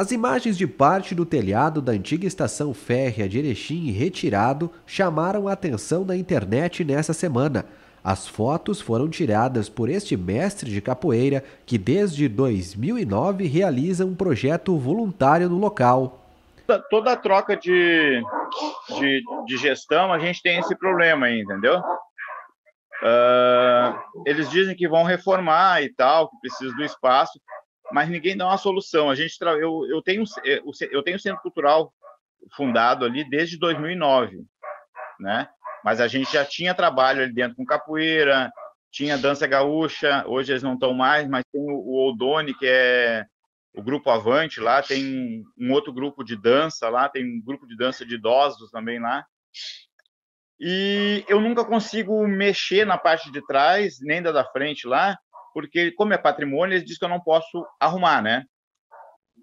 As imagens de parte do telhado da antiga estação férrea de Erechim retirado chamaram a atenção da internet nessa semana. As fotos foram tiradas por este mestre de capoeira que desde 2009 realiza um projeto voluntário no local. Toda a troca de, de, de, gestão, a gente tem esse problema aí, entendeu? Uh, eles dizem que vão reformar e tal, que precisa do espaço, mas ninguém dá uma solução. A gente tra... eu, eu tenho é, eu tenho centro cultural fundado ali desde 2009, né? Mas a gente já tinha trabalho ali dentro com capoeira, tinha dança gaúcha. Hoje eles não estão mais, mas tem o, Oldoni que é o grupo Avante lá, tem um outro grupo de dança lá, tem um grupo de dança de idosos também lá. E eu nunca consigo mexer na parte de trás, nem da da frente lá, porque como é patrimônio, eles dizem que eu não posso arrumar, né?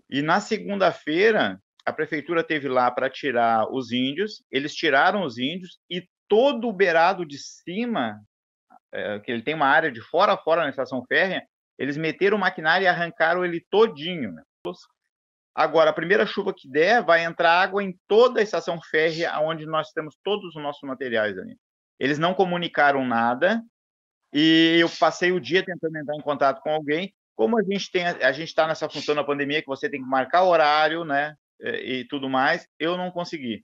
E na segunda-feira, a prefeitura teve lá para tirar os índios, eles tiraram os índios e todo o beirado de cima, é, que ele tem uma área de fora a fora na estação férrea, eles meteram o maquinário e arrancaram ele todinho. Né? Agora, a primeira chuva que der, vai entrar água em toda a estação férrea, onde nós temos todos os nossos materiais ali. Eles não comunicaram nada, e eu passei o dia tentando entrar em contato com alguém. Como a gente tem, a gente está nessa função da pandemia que você tem que marcar horário, né? E tudo mais, eu não consegui.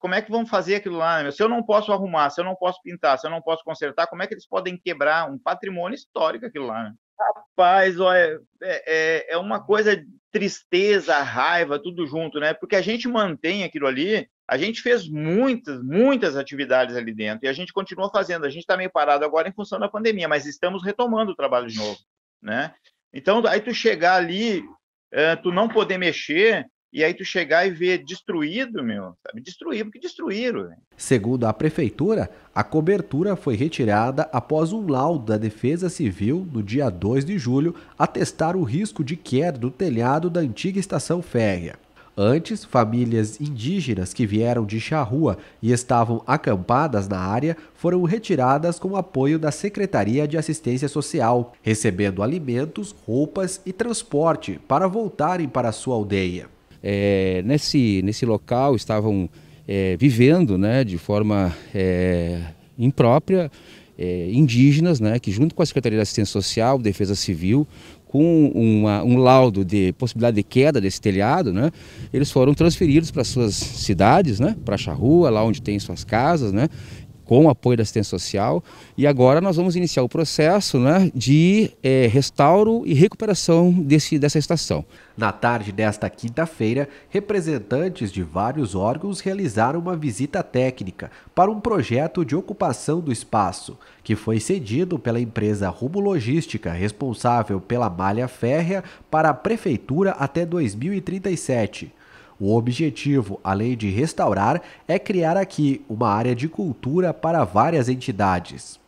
Como é que vão fazer aquilo lá? Né? Se eu não posso arrumar, se eu não posso pintar, se eu não posso consertar, como é que eles podem quebrar um patrimônio histórico aquilo lá? Né? Rapaz, olha, é, é, é uma coisa tristeza, raiva, tudo junto, né? Porque a gente mantém aquilo ali, a gente fez muitas, muitas atividades ali dentro e a gente continua fazendo. A gente está meio parado agora em função da pandemia, mas estamos retomando o trabalho de novo, né? Então, aí tu chegar ali, eh, tu não poder mexer, e aí tu chegar e ver destruído, meu, sabe? Destruído, porque destruíram. Véio. Segundo a prefeitura, a cobertura foi retirada após um laudo da Defesa Civil no dia 2 de julho atestar o risco de queda do telhado da antiga estação férrea. Antes, famílias indígenas que vieram de Charrua e estavam acampadas na área foram retiradas com apoio da Secretaria de Assistência Social, recebendo alimentos, roupas e transporte para voltarem para sua aldeia é, nesse, nesse local estavam é, vivendo né, de forma é, imprópria é, indígenas, né, que junto com a Secretaria de Assistência Social, Defesa Civil, com uma, um laudo de possibilidade de queda desse telhado, né, eles foram transferidos para suas cidades, né, para Charrua, lá onde tem suas casas, né, com o apoio da assistência social. E agora nós vamos iniciar o processo né, de é, restauro e recuperação desse, dessa estação. Na tarde desta quinta-feira, representantes de vários órgãos realizaram uma visita técnica para um projeto de ocupação do espaço, que foi cedido pela empresa Rumo Logística, responsável pela malha férrea, para a Prefeitura até 2037. O objetivo, além de restaurar, é criar aqui uma área de cultura para várias entidades.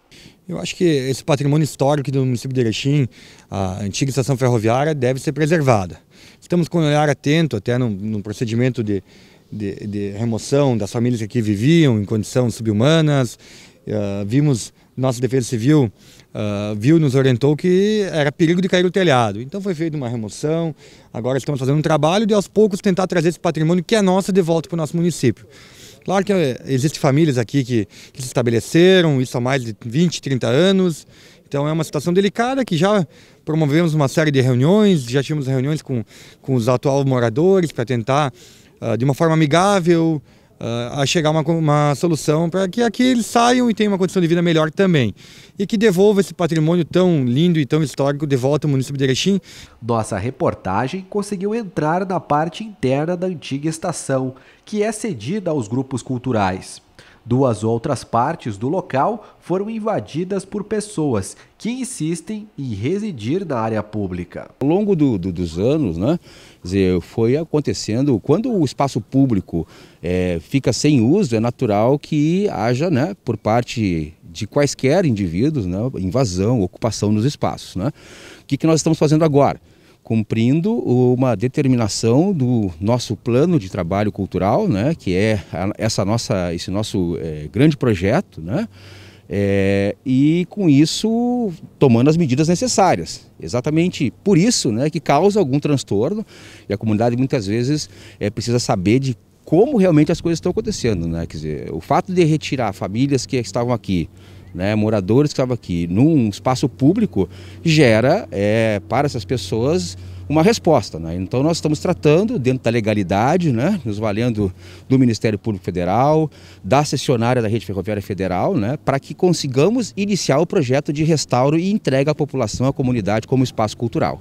Eu acho que esse patrimônio histórico do município de Erechim, a antiga estação ferroviária, deve ser preservada. Estamos com um olhar atento até no, no procedimento de, de, de, remoção das famílias que aqui viviam em condições subhumanas. Uh, vimos nossa Defesa Civil uh, viu, nos orientou que era perigo de cair o telhado. Então foi feita uma remoção, agora estamos fazendo um trabalho de aos poucos tentar trazer esse patrimônio que é nosso de volta para o nosso município. Claro que eh, existem famílias aqui que, que, se estabeleceram, isso há mais de 20, 30 anos, então é uma situação delicada que já promovemos uma série de reuniões, já tivemos reuniões com, com os atuais moradores para tentar, uh, de uma forma amigável, uh, a chegar uma, uma solução para que aqui eles saiam e tenham uma condição de vida melhor também. E que devolva esse patrimônio tão lindo e tão histórico de volta ao município de Erechim. Nossa reportagem conseguiu entrar na parte interna da antiga estação, que é cedida aos grupos culturais. Duas outras partes do local foram invadidas por pessoas que insistem em residir na área pública. Ao longo do, do, dos anos, né, dizer, foi acontecendo, quando o espaço público é, fica sem uso, é natural que haja, né, por parte de quaisquer indivíduos, né, invasão, ocupação nos espaços. Né? O que, que nós estamos fazendo agora? cumprindo uma determinação do nosso plano de trabalho cultural, né, que é essa nossa, esse nosso é, grande projeto, né, é, e com isso tomando as medidas necessárias. Exatamente por isso né, que causa algum transtorno e a comunidade muitas vezes é, precisa saber de como realmente as coisas estão acontecendo. Né? Quer dizer, o fato de retirar famílias que estavam aqui né, moradores que estavam aqui, num espaço público, gera é, para essas pessoas uma resposta. Né? Então nós estamos tratando dentro da legalidade, né, nos valendo do Ministério Público Federal, da Sessionária da Rede Ferroviária Federal, né, para que consigamos iniciar o projeto de restauro e entrega à população, à comunidade como espaço cultural.